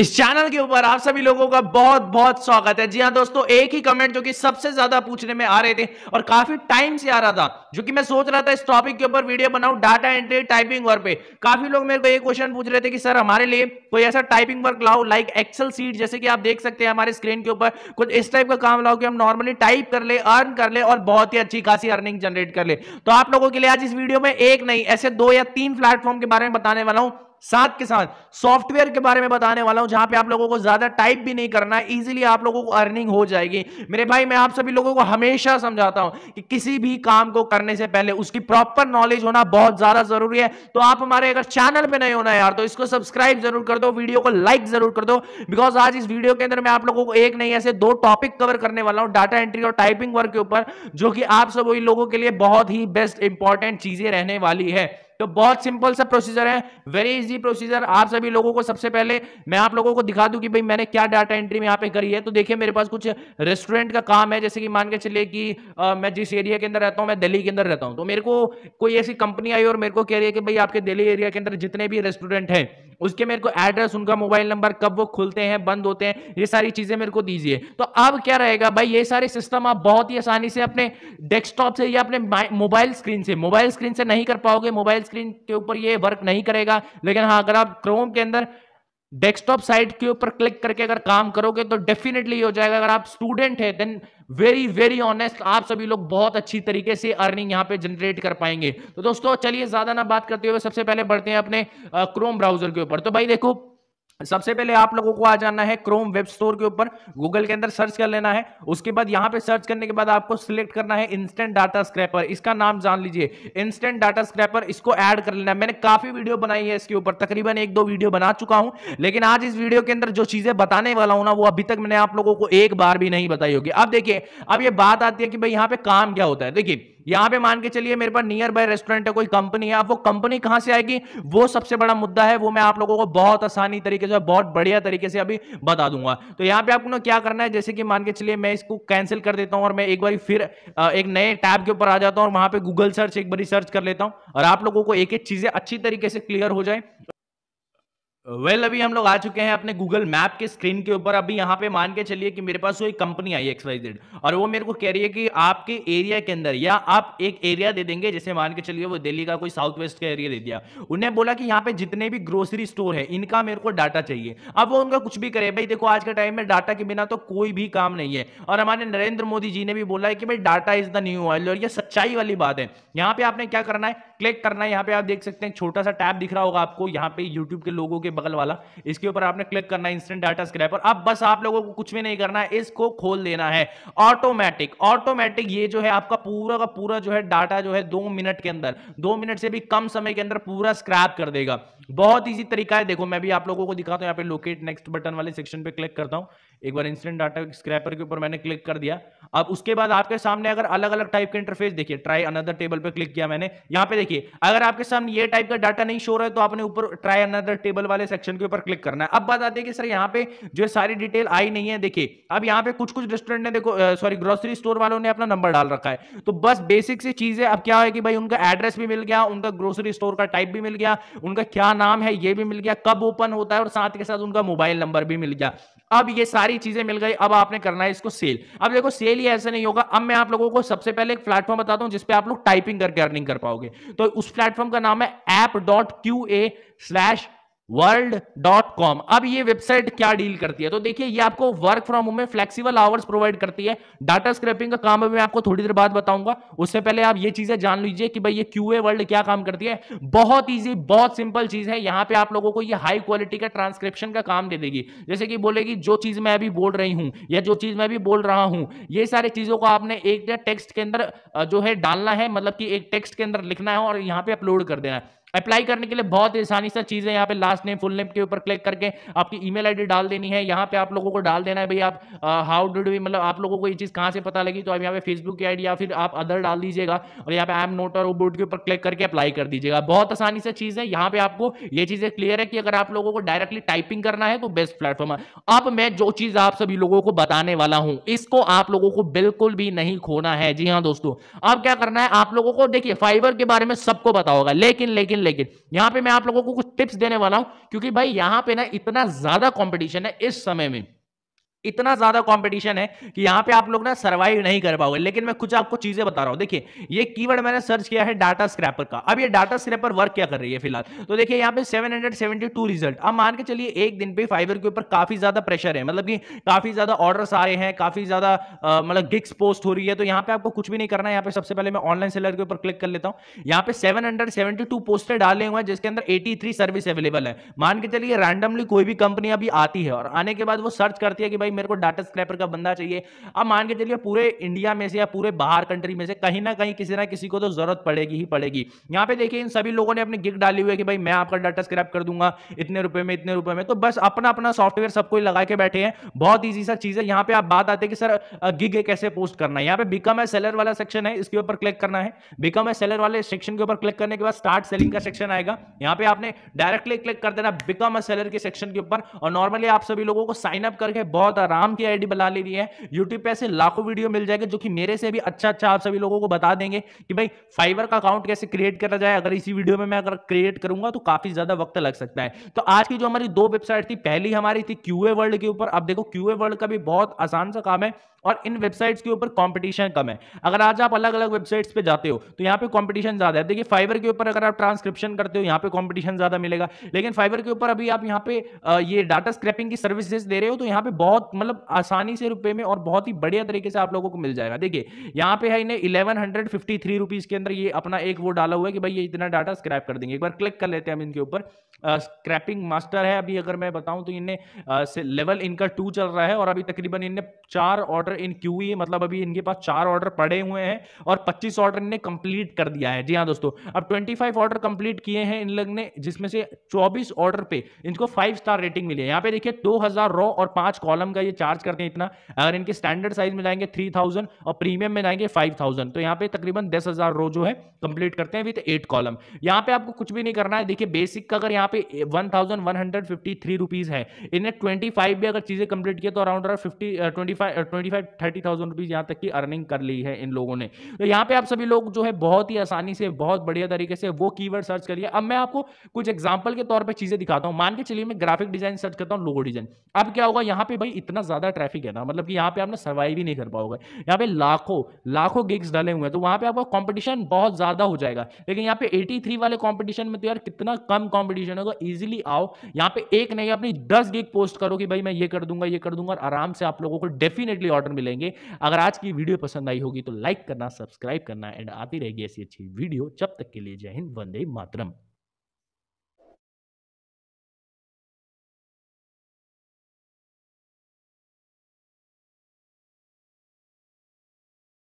इस चैनल के ऊपर आप सभी लोगों का बहुत बहुत स्वागत है जी हाँ दोस्तों एक ही कमेंट जो कि सबसे ज्यादा पूछने में आ रहे थे और काफी टाइम से आ रहा था जो कि मैं सोच रहा था इस टॉपिक के ऊपर वीडियो बनाऊं डाटा एंट्री टाइपिंग वर्क पे काफी लोग मेरे को ये क्वेश्चन पूछ रहे थे कि सर हमारे लिए कोई ऐसा टाइपिंग वर्क लाओ लाइक एक्सल सीट जैसे कि आप देख सकते हैं हमारे स्क्रीन के ऊपर कुछ इस टाइप का काम लाओ कि हम नॉर्मली टाइप कर ले अर्न कर ले और बहुत ही अच्छी खासी अर्निंग जनरेट कर ले तो आप लोगों के लिए आज इस वीडियो में एक नहीं ऐसे दो या तीन प्लेटफॉर्म के बारे में बताने वाला हूँ साथ के साथ सॉफ्टवेयर के बारे में बताने वाला हूं जहां पे आप लोगों को ज्यादा टाइप भी नहीं करना है इजीली आप लोगों को अर्निंग हो जाएगी मेरे भाई मैं आप सभी लोगों को हमेशा समझाता हूं कि किसी भी काम को करने से पहले उसकी प्रॉपर नॉलेज होना बहुत ज्यादा जरूरी है तो आप हमारे अगर चैनल पे नहीं होना यार तो इसको सब्सक्राइब जरूर कर दो वीडियो को लाइक जरूर कर दो बिकॉज आज इस वीडियो के अंदर मैं आप लोगों को एक नहीं ऐसे दो टॉपिक कवर करने वाला हूँ डाटा एंट्री और टाइपिंग वर्क के ऊपर जो कि आप सब लोगों के लिए बहुत ही बेस्ट इंपॉर्टेंट चीजें रहने वाली है तो बहुत सिंपल सा प्रोसीजर है वेरी इजी प्रोसीजर आप सभी लोगों को सबसे पहले मैं आप लोगों को दिखा दूं कि भाई मैंने क्या डाटा एंट्री में यहाँ पे करी है तो देखिए मेरे पास कुछ रेस्टोरेंट का काम है जैसे कि मान के चलिए कि आ, मैं जिस एरिया के अंदर रहता हूँ मैं दिल्ली के अंदर रहता हूँ तो मेरे को कोई ऐसी कंपनी आई और मेरे को कह रही है कि भाई आपके दिल्ली एरिया के अंदर जितने भी रेस्टोरेंट हैं उसके मेरे को एड्रेस उनका मोबाइल नंबर कब वो खुलते हैं बंद होते हैं ये सारी चीजें मेरे को दीजिए तो अब क्या रहेगा भाई ये सारे सिस्टम आप बहुत ही आसानी से अपने डेस्कटॉप से या अपने मोबाइल स्क्रीन से मोबाइल स्क्रीन से नहीं कर पाओगे मोबाइल स्क्रीन के ऊपर ये वर्क नहीं करेगा लेकिन हाँ अगर आप क्रोम के अंदर डेस्कटॉप साइट के ऊपर क्लिक करके अगर काम करोगे तो डेफिनेटली हो जाएगा अगर आप स्टूडेंट है देन वेरी वेरी ऑनेस्ट आप सभी लोग बहुत अच्छी तरीके से अर्निंग यहां पे जनरेट कर पाएंगे तो दोस्तों चलिए ज्यादा ना बात करते हुए सबसे पहले बढ़ते हैं अपने क्रोम ब्राउजर के ऊपर तो भाई देखो सबसे पहले आप लोगों को आ जाना है क्रोम वेब स्टोर के ऊपर गूगल के अंदर सर्च कर लेना है उसके बाद यहां पे सर्च करने के बाद आपको सिलेक्ट करना है इंस्टेंट डाटा स्क्रैपर इसका नाम जान लीजिए इंस्टेंट डाटा स्क्रैपर इसको ऐड कर लेना है मैंने काफी वीडियो बनाई है इसके ऊपर तकरीबन एक दो वीडियो बना चुका हूं लेकिन आज इस वीडियो के अंदर जो चीजें बताने वाला हूं ना वो अभी तक मैंने आप लोगों को एक बार भी नहीं बताई होगी अब देखिए अब ये बात आती है कि भाई यहाँ पे काम क्या होता है देखिए यहां पे मान के चलिए मेरे पास नियर बाय रेस्टोरेंट है कोई कंपनी है अब वो कंपनी कहां से आएगी वो सबसे बड़ा मुद्दा है वो मैं आप लोगों को बहुत आसानी तरीके तरीके से बहुत बढ़िया तरीके से अभी बता दूंगा तो यहाँ पे आपको ना क्या करना है जैसे कि मान के चलिए मैं इसको कैंसिल कर देता हूँ और मैं एक बार फिर एक नए टैब के ऊपर आ जाता हूँ और वहां पर गूगल सर्च एक बार सर्च कर लेता हूँ और आप लोगों को एक एक चीजें अच्छी तरीके से क्लियर हो जाए वेल well, अभी हम लोग आ चुके हैं अपने गूगल मैप के स्क्रीन के ऊपर अभी यहाँ पे मान के चलिए कि मेरे पास एक कंपनी आई एक्स वाई जेड और वो मेरे को कह रही है कि आपके एरिया के अंदर या आप एक एरिया दे देंगे जैसे मान के चलिए वो दिल्ली का कोई साउथ वेस्ट का एरिया दे दिया उन्हें बोला कि यहाँ पे जितने भी ग्रोसरी स्टोर है इनका मेरे को डाटा चाहिए अब वो उनका कुछ भी करे भाई देखो आज के टाइम में डाटा के बिना तो कोई भी काम नहीं है और हमारे नरेंद्र मोदी जी ने भी बोला है कि भाई data is the new oil और यह सच्चाई वाली बात है यहाँ पे आपने क्या करना है क्लिक करना है यहाँ पे आप देख सकते हैं छोटा सा टैब दिख रहा होगा आपको यहाँ पे यूट्यूब के लोगों के बगल वाला इसके ऊपर आपने क्लिक करना है इंस्टेंट डाटा स्क्रैपर अब बस आप लोगों को कुछ भी नहीं करना है इसको खोल देना है ऑटोमेटिक ऑटोमेटिक ये जो है आपका पूरा का पूरा जो है डाटा जो है दो मिनट के अंदर दो मिनट से भी कम समय के अंदर पूरा स्क्रैप कर देगा बहुत ईजी तरीका है देखो मैं भी आप लोगों को दिखाता हूँ यहाँ पे लोकेट नेक्स्ट बटन वाले सेक्शन पे क्लिक करता हूँ एक बार इंसिडेंट डाटा स्क्रैपर के ऊपर मैंने क्लिक कर दिया अब उसके बाद आपके सामने अगर अलग अलग टाइप के इंटरफेस देखिए ट्राई अनदर टेबल पर क्लिक किया मैंने यहाँ पे देखिए अगर आपके सामने ये टाइप का डाटा नहीं शो रहा है तो आपने ऊपर ट्राई अनदर टेबल वाले सेक्शन के ऊपर क्लिक करना है अब बात आती है कि सर यहाँ पे जो सारी डिटेल आई नहीं है देखिए अब यहाँ पे कुछ कुछ रेस्टोरेंट ने देखो सॉरी ग्रोसरी स्टोर वालों ने अपना नंबर डाल रखा है तो बस बेसिक सी चीजें अब क्या है कि भाई उनका एड्रेस भी मिल गया उनका ग्रोसरी स्टोर का टाइप भी मिल गया उनका क्या नाम है ये भी मिल गया कब ओपन होता है और साथ के साथ उनका मोबाइल नंबर भी मिल गया अब ये सारी चीजें मिल गई अब आपने करना है इसको सेल अब देखो सेल ही ऐसे नहीं होगा अब मैं आप लोगों को सबसे पहले एक प्लेटफॉर्म बताता हूं जिसपे आप लोग टाइपिंग करके अर्निंग कर पाओगे तो उस प्लेटफॉर्म का नाम है app dot Q A slash world dot com अब ये वेबसाइट क्या डील करती है तो देखिए ये आपको वर्क फ्रॉम होम में फ्लेक्सिबल आवर्स प्रोवाइड करती है डाटा स्क्रैपिंग का काम मैं आपको थोड़ी देर बाद बताऊंगा उससे पहले आप ये चीजें जान लीजिए कि भाई ये क्यू वर्ल्ड क्या काम करती है बहुत ईजी बहुत सिंपल चीज है यहाँ पे आप लोगों को ये हाई क्वालिटी का ट्रांसक्रिप्शन का काम दे देगी जैसे कि बोलेगी जो चीज मैं अभी बोल रही हूँ या जो चीज मैं अभी बोल रहा हूँ ये सारी चीजों को आपने एक टेक्स्ट के अंदर जो है डालना है मतलब कि एक टेक्स्ट के अंदर लिखना है और यहाँ पे अपलोड कर देना है अप्लाई करने के लिए बहुत आसानी से चीज़ें यहाँ पे लास्ट नेम फुल नेम के ऊपर क्लिक करके आपकी ईमेल आईडी डाल देनी है यहाँ पे आप लोगों को डाल देना है भाई आप हाउ डू वी मतलब आप लोगों को ये चीज़ कहाँ से पता लगी तो आप यहाँ पे फेसबुक की आईडी या फिर आप अदर डाल दीजिएगा और यहाँ पे एम नोट और बोर्ड के ऊपर क्लिक करके अप्लाई कर दीजिएगा बहुत आसानी से चीज़ है यहाँ पे आपको ये चीज़ें क्लियर है कि अगर आप लोगों को डायरेक्टली टाइपिंग करना है तो बेस्ट प्लेटफॉर्म है अब मैं जो चीज़ आप सभी लोगों को बताने वाला हूँ इसको आप लोगों को बिल्कुल भी नहीं खोना है जी हाँ दोस्तों अब क्या करना है आप लोगों को देखिए फाइबर के बारे में सबको बताओगा लेकिन लेकिन लेकिन यहां पे मैं आप लोगों को कुछ टिप्स देने वाला हूं क्योंकि भाई यहां पे ना इतना ज्यादा कॉम्पिटिशन है इस समय में इतना ज्यादा कंपटीशन है कि यहाँ पे आप लोग ना सर्वाइव नहीं कर पाओगे लेकिन मैं कुछ आपको चीजें बता रहा हूँ देखिए ये कीवर्ड मैंने सर्च किया है डाटा स्क्रैपर का अब ये डाटा स्क्रैपर वर्क क्या कर रही है फिलहाल तो देखिए यहाँ पे 772 रिजल्ट अब मान के चलिए एक दिन पे फाइवर के ऊपर काफी ज्यादा प्रेशर है मतलब कि काफी ज्यादा ऑर्डर्स आ रहे हैं काफी ज्यादा मतलब गिग्स पोस्ट हो रही है तो यहाँ पे आपको कुछ भी नहीं करना है यहाँ पे सबसे पहले मैं ऑनलाइन सेलर के ऊपर क्लिक कर लेता हूँ यहाँ पे 772 पोस्टें डाले हुए हैं जिसके अंदर 83 सर्विस अवेलेबल है मान के चलिए रैंडमली कोई भी कंपनी अभी आती है और आने के बाद वो सर्च करती है कि भाई मेरे को डाटा स्क्रैपर का बंदा चाहिए अब मान के चलिए पूरे इंडिया में से या पूरे बाहर कंट्री में से कहीं ना कहीं किसी ना किसी को तो जरूरत पड़ेगी ही पड़ेगी यहाँ पे देखिए इन सभी लोगों ने अपनी गिग डाली हुई है कि भाई मैं आपका डाटा स्क्रैप कर दूंगा इतने रुपए में इतने रुपए में तो बस अपना अपना सॉफ्टवेयर सबको लगा के बैठे हैं बहुत ईजी सा चीज है यहाँ पे आप बात आते हैं कि सर गिग कैसे पोस्ट करना है यहाँ पे बिकम है सेलर वाला सेक्शन है इसके ऊपर क्लिक करना है बिकम है सेलर वाले सेक्शन के ऊपर क्लिक करने के बाद स्टार्ट सेलिंग का सेक्शन आएगा यहाँ पे आपने डायरेक्टली क्लिक कर देना बिकम है सेलर के सेक्शन के ऊपर और नॉर्मली आप सभी लोगों को साइन अप करके बहुत बहुत आराम की आईडी बना ले रही है यूट्यूब पे ऐसे लाखों वीडियो मिल जाएगा जो कि मेरे से भी अच्छा अच्छा आप सभी लोगों को बता देंगे कि भाई फाइवर का अकाउंट कैसे क्रिएट करा जाए अगर इसी वीडियो में मैं अगर क्रिएट करूंगा तो काफी ज्यादा वक्त लग सकता है तो आज की जो हमारी दो वेबसाइट थी पहली हमारी थी क्यूए वर्ल्ड के ऊपर अब देखो क्यूए वर्ल्ड का भी बहुत आसान सा काम है और इन वेबसाइट्स के ऊपर कंपटीशन कम है अगर आज आप अलग अलग वेबसाइट्स पे जाते हो तो यहाँ पे कंपटीशन ज्यादा है देखिए फाइबर के ऊपर अगर आप ट्रांसक्रिप्शन करते हो यहाँ पे कंपटीशन ज्यादा मिलेगा लेकिन फाइबर के ऊपर अभी आप यहाँ पे ये डाटा स्क्रैपिंग की सर्विसेज दे रहे हो तो यहाँ पे बहुत बहुत मतलब आसानी से रुपए में और बहुत ही बढ़िया तरीके से आप लोगों को मिल जाएगा देखिए यहाँ पे है इन्हें eleven hundred fifty three rupees के अंदर ये अपना एक वो डाला हुआ है कि भाई ये इतना डाटा स्क्रैप कर देंगे एक बार क्लिक कर लेते हैं हम इनके ऊपर स्क्रैपिंग मास्टर है अभी अगर मैं बताऊं तो इन्हें लेवल इनका टू चल रहा है और अभी तकरीबन इनने चार ऑर्डर इन क्यू ही मतलब अभी इनके पास चार ऑर्डर पड़े हुए हैं और पच्चीस ऑर्डर इनने कंप्लीट कर दिया है जी हाँ दोस्तों अब ट्वेंटी फाइव ऑर्डर कंप्लीट किए हैं इन लोग ने जिसमें से चौबीस ऑर्डर पे इनको फाइव स्टार रेटिंग मिली है यहाँ पे देखिए दो हजार रॉ और पांच कॉलम का ये चार्ज करते हैं इतना अगर इनके स्टैंडर्ड साइज में जाएंगे थ्री थाउजेंड और प्रीमियम में जाएंगे फाइव थाउजेंड तो यहाँ पे तकरीबन दस हज़ार रो जो है कंप्लीट करते हैं विथ एट कॉलम यहाँ पे आपको कुछ भी नहीं करना है देखिए बेसिक का अगर यहाँ पे one thousand one hundred fifty three rupees है इन्हें ट्वेंटी फाइव भी अगर चीज़ें कंप्लीट किया तो around around fifty twenty five twenty five thirty thousand rupees यहाँ तक की अर्निंग कर ली है इन लोगों ने तो यहाँ पे आप सभी लोग जो है बहुत ही आसानी से बहुत बढ़िया तरीके से वो कीवर्ड सर्च करिए अब मैं आपको कुछ एग्जाम्पल के तौर पर चीज़ें दिखाता हूँ मान के चलिए मैं ग्राफिक डिजाइन सर्च करता हूँ लोगो डिजाइन अब क्या होगा यहाँ पे भाई इतना ज़्यादा ट्रैफिक है ना मतलब कि यहाँ पे आप ना सर्वाइव ही नहीं कर पाओगे यहाँ पे लाखों लाखों गिग्स डाले हुए हैं तो वहाँ पे आपका कंपटीशन बहुत ज़्यादा हो जाएगा लेकिन यहाँ पे 83 वाले कंपटीशन में तो यार कितना कम कॉम्पिटिशन होगा ईजिली आओ यहाँ पे एक नहीं अपनी दस गिग पोस्ट करो कि भाई मैं ये कर दूंगा ये कर दूंगा और आराम से आप लोगों को डेफिनेटली ऑर्डर मिलेंगे अगर आज की वीडियो पसंद आई होगी तो लाइक करना सब्सक्राइब करना एंड आती रहेगी ऐसी अच्छी वीडियो जब तक के लिए जय हिंद वंदे मातरम